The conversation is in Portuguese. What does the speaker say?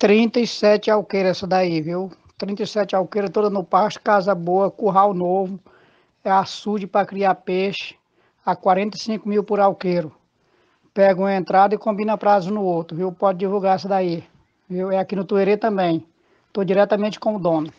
37 alqueiras essa daí, viu? 37 alqueiras, toda no pasto, casa boa, curral novo, é açude para criar peixe, a 45 mil por alqueiro. Pega uma entrada e combina prazo no outro, viu? Pode divulgar essa daí, viu? É aqui no Tuerê também. Estou diretamente com o dono.